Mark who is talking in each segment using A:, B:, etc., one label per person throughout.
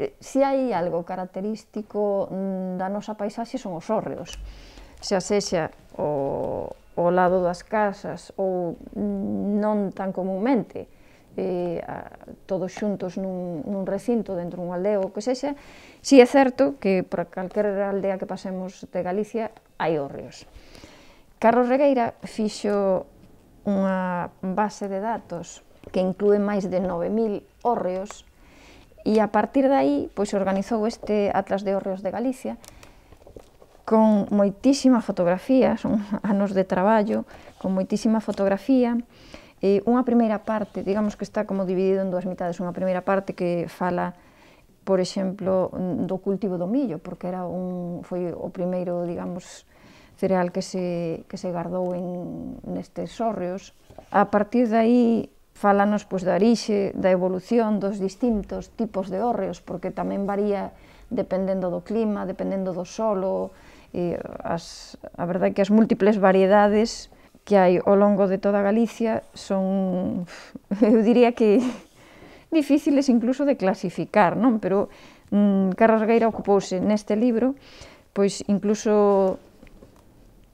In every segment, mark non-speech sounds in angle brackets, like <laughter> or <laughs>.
A: Eh, se hai algo característico mm, da nosa paisaxe son os hórreos. Xa sexa o, o lado das casas ou mm, non tan comúnmente eh, a, todos xuntos nun, nun recinto dentro dun aldeo que sexa, si é certo que para calquer aldea que pasemos de Galicia hai hórreos. Carlos Regueira fixo unha base de datos que inclúe máis de 9.000 hórreos E a partir de aí, pois organizou este Atlas de Horreos de Galicia, con moitísima fotografía, son <laughs> anos de traballo, con moitísima fotografía, eh, unha primeira parte, digamos que está como dividido en dúas mitades, unha primeira parte que fala por exemplo, do cultivo do millo, porque era un, foi o primeiro, digamos, cereal que se, que se guardou en, nestes horreos. A partir de aí Fálanos pois, da orixe, da evolución dos distintos tipos de hórreos, porque tamén varía dependendo do clima, dependendo do solo, e as, a verdade é que as múltiples variedades que hai ao longo de toda Galicia son, <laughs> eu diría que <laughs> difíciles incluso de clasificar, non? Pero mm, Carrasgueira ocupouse neste libro, pois incluso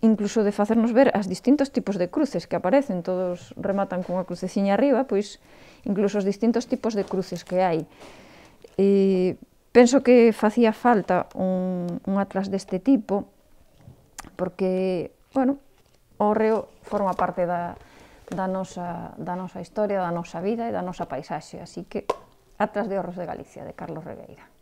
A: incluso de facernos ver as distintos tipos de cruces que aparecen, todos rematan con a cruceciña arriba, pois incluso os distintos tipos de cruces que hai. E penso que facía falta un, un atlas deste tipo, porque, bueno, o reo forma parte da, da, nosa, da nosa historia, da nosa vida e da nosa paisaxe, así que Atlas de Horros de Galicia, de Carlos Regueira.